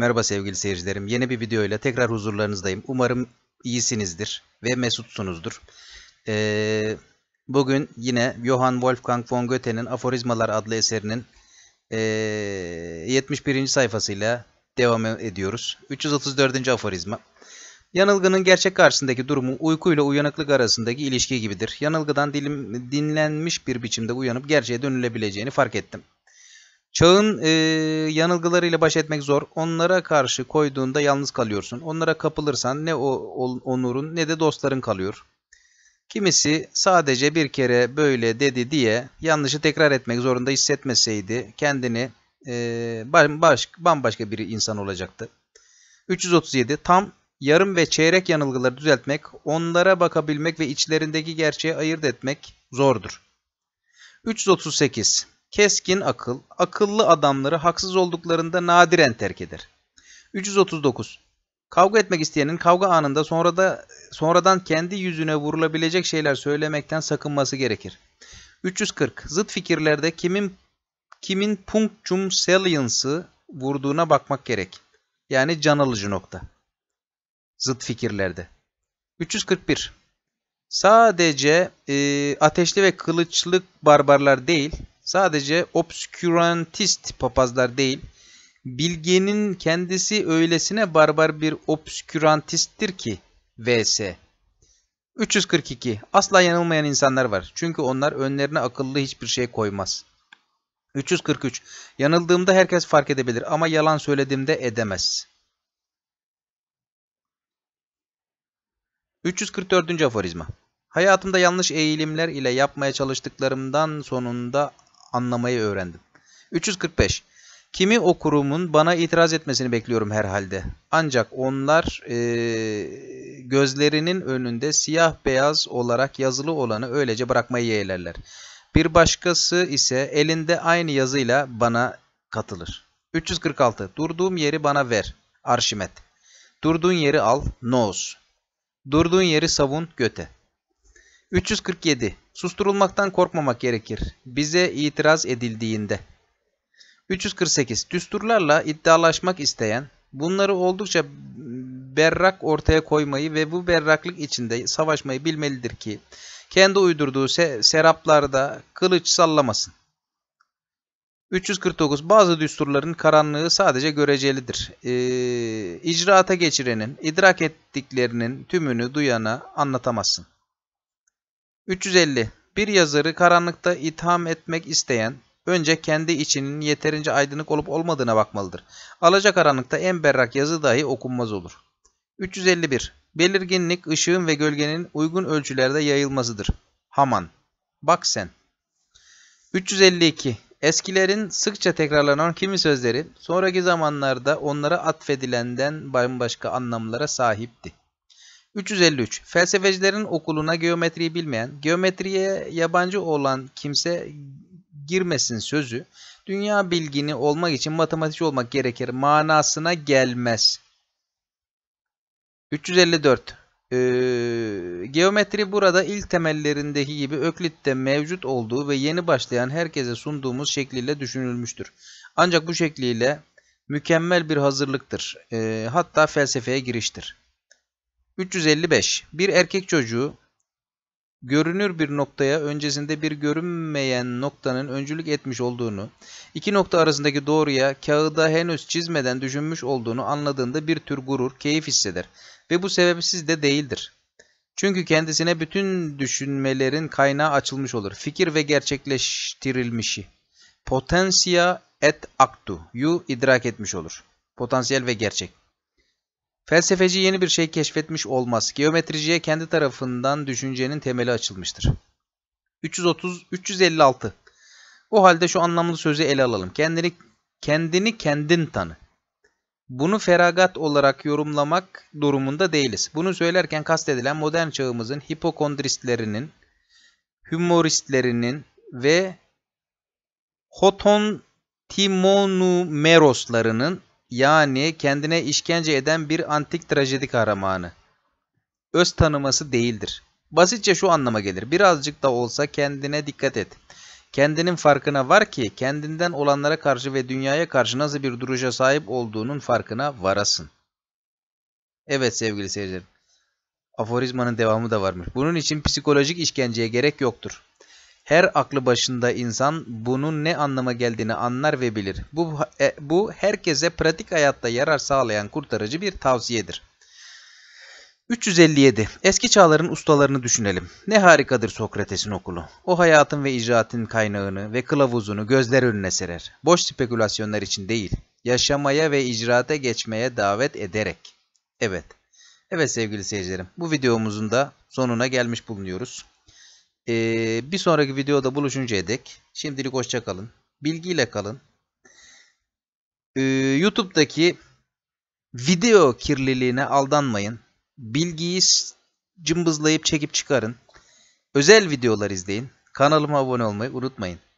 Merhaba sevgili seyircilerim. Yeni bir video ile tekrar huzurlarınızdayım. Umarım iyisinizdir ve mesutsunuzdur. Ee, bugün yine Johann Wolfgang von Goethe'nin Aforizmalar adlı eserinin e, 71. sayfasıyla devam ediyoruz. 334. aforizma. Yanılgının gerçek karşısındaki durumu uykuyla uyanıklık arasındaki ilişki gibidir. Yanılgıdan dilim, dinlenmiş bir biçimde uyanıp gerçeğe dönülebileceğini fark ettim. Çağın e, yanılgılarıyla baş etmek zor. Onlara karşı koyduğunda yalnız kalıyorsun. Onlara kapılırsan ne o, onurun ne de dostların kalıyor. Kimisi sadece bir kere böyle dedi diye yanlışı tekrar etmek zorunda hissetmeseydi kendini e, baş, bambaşka bir insan olacaktı. 337 tam yarım ve çeyrek yanılgıları düzeltmek, onlara bakabilmek ve içlerindeki gerçeği ayırt etmek zordur. 338 Keskin akıl, akıllı adamları haksız olduklarında nadiren terk eder. 339. Kavga etmek isteyenin kavga anında sonra da sonradan kendi yüzüne vurulabilecek şeyler söylemekten sakınması gerekir. 340. Zıt fikirlerde kimin kimin punctum salience'ı vurduğuna bakmak gerek. Yani can alıcı nokta. Zıt fikirlerde. 341. Sadece e, ateşli ve kılıçlı barbarlar değil, Sadece obskürantist papazlar değil, bilgenin kendisi öylesine barbar bir obskürantisttir ki vs. 342. Asla yanılmayan insanlar var. Çünkü onlar önlerine akıllı hiçbir şey koymaz. 343. Yanıldığımda herkes fark edebilir ama yalan söylediğimde edemez. 344. aforizma. Hayatımda yanlış eğilimler ile yapmaya çalıştıklarımdan sonunda anlamayı öğrendim. 345. Kimi o kurumun bana itiraz etmesini bekliyorum herhalde. Ancak onlar e, gözlerinin önünde siyah beyaz olarak yazılı olanı öylece bırakmayı yeğlerler. Bir başkası ise elinde aynı yazıyla bana katılır. 346. Durduğum yeri bana ver. Arşimet. Durduğun yeri al. Noz. Durduğun yeri savun. Göte. 347. Susturulmaktan korkmamak gerekir. Bize itiraz edildiğinde. 348. Düsturlarla iddialaşmak isteyen, bunları oldukça berrak ortaya koymayı ve bu berraklık içinde savaşmayı bilmelidir ki, kendi uydurduğu se seraplarda kılıç sallamasın. 349 bazı düsturların karanlığı sadece görecelidir. Ee, icraata geçirenin, idrak ettiklerinin tümünü duyana anlatamazsın. 350. Bir yazarı karanlıkta itham etmek isteyen önce kendi içinin yeterince aydınlık olup olmadığına bakmalıdır. Alaca karanlıkta en berrak yazı dahi okunmaz olur. 351. Belirginlik ışığın ve gölgenin uygun ölçülerde yayılmasıdır. Haman. Bak sen. 352. Eskilerin sıkça tekrarlanan kimi sözleri sonraki zamanlarda onlara atfedilenden bambaşka anlamlara sahipti. 353. Felsefecilerin okuluna geometriyi bilmeyen, geometriye yabancı olan kimse girmesin sözü, dünya bilgini olmak için matematikçi olmak gerekir manasına gelmez. 354. Ee, geometri burada ilk temellerindeki gibi Öklit'te mevcut olduğu ve yeni başlayan herkese sunduğumuz şekliyle düşünülmüştür. Ancak bu şekliyle mükemmel bir hazırlıktır. Ee, hatta felsefeye giriştir. 355. Bir erkek çocuğu görünür bir noktaya öncesinde bir görünmeyen noktanın öncülük etmiş olduğunu, iki nokta arasındaki doğruya kağıda henüz çizmeden düşünmüş olduğunu anladığında bir tür gurur, keyif hisseder ve bu sebepsiz de değildir. Çünkü kendisine bütün düşünmelerin kaynağı açılmış olur. Fikir ve gerçekleştirilmişi. Potensia et actu. Yu idrak etmiş olur. Potansiyel ve gerçek. Felsefeci yeni bir şey keşfetmiş olmaz. Geometriciye kendi tarafından düşüncenin temeli açılmıştır. 330 356. O halde şu anlamlı sözü ele alalım. Kendini kendini kendin tanı. Bunu feragat olarak yorumlamak durumunda değiliz. Bunu söylerken kastedilen modern çağımızın hipokondristlerinin, humoristlerinin ve hoton timonumeroslarının yani kendine işkence eden bir antik trajedi kahramanı. Öz tanıması değildir. Basitçe şu anlama gelir. Birazcık da olsa kendine dikkat et. Kendinin farkına var ki kendinden olanlara karşı ve dünyaya karşı nasıl bir duruşa sahip olduğunun farkına varasın. Evet sevgili seyirciler. Aforizmanın devamı da varmış. Bunun için psikolojik işkenceye gerek yoktur. Her aklı başında insan bunun ne anlama geldiğini anlar ve bilir. Bu, e, bu herkese pratik hayatta yarar sağlayan kurtarıcı bir tavsiyedir. 357. Eski çağların ustalarını düşünelim. Ne harikadır Sokrates'in okulu. O hayatın ve icraatin kaynağını ve kılavuzunu gözler önüne serer. Boş spekülasyonlar için değil, yaşamaya ve icraate geçmeye davet ederek. Evet. Evet sevgili seyircilerim, bu videomuzun da sonuna gelmiş bulunuyoruz. Ee, bir sonraki videoda buluşuncaya dek şimdilik hoşça kalın. Bilgiyle kalın. Ee, YouTube'daki video kirliliğine aldanmayın. Bilgiyi cımbızlayıp çekip çıkarın. Özel videolar izleyin. Kanalıma abone olmayı unutmayın.